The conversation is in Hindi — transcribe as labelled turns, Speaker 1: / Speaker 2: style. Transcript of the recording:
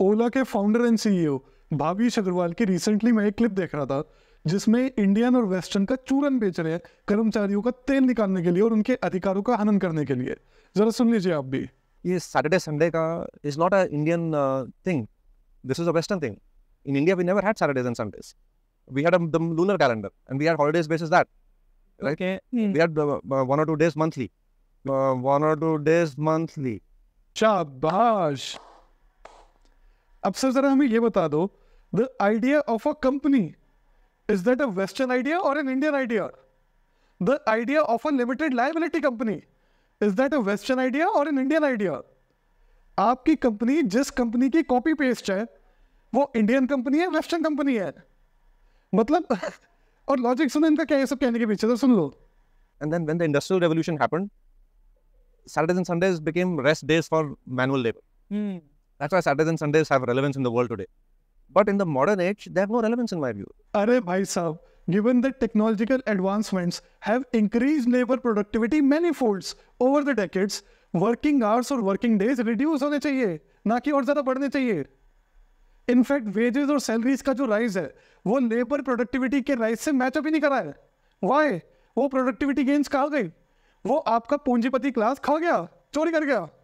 Speaker 1: ओला के founder and CEO Bhavish Aggarwal की रिसेंटली मैं एक क्लिप देख रहा था जिसमें इंडियन और वेस्टर्न का चूरन बेच रहे हैं कर्मचारियों का तेल निकालने के लिए और उनके अधिकारों का हनन करने के लिए जरा सुन लीजिए आप भी ये सैटरडे संडे का is not a Indian
Speaker 2: thing this is a western thing in India we never had Saturdays and Sundays we had the lunar calendar and we had holidays holidays that right right okay. mm. we hmm. had uh, uh, one or two days monthly
Speaker 1: uh, one or अब सर जरा हमें ये बता दो the idea of a company is that a western idea और an Indian idea the idea of a limited liability company is that a western idea और एन इंडियन आइडिया आपकी कंपनी जिस कंपनी की कॉपी पेस्ट है वो इंडियन कंपनी है वेस्टर्न कंपनी है मतलब और लॉजिक सुनो इनका क्या ये सब कहने के पीछे तो सुन लो and then when the industrial revolution happened
Speaker 2: Saturdays and Sundays became rest days for manual labour Mm. That's why Saturdays and Sundays have relevance in the world today.
Speaker 1: But in the modern age, they have no relevance in my view. Arey bhai sahab, given that technological advancements have increased labor productivity many folds over the decades, working hours और वर्किंग डेज रिड्यूस होने चाहिए ना कि और ज़्यादा बढ़ने चाहिए इनफैक्ट वेजेस और सैलरीज का जो राइज है वो लेबर प्रोडक्टिविटी के राइज से मैचअप ही नहीं करा है Why? वो productivity gains कहा गई वो आपका पूंजीपति क्लास खा गया चोरी कर गया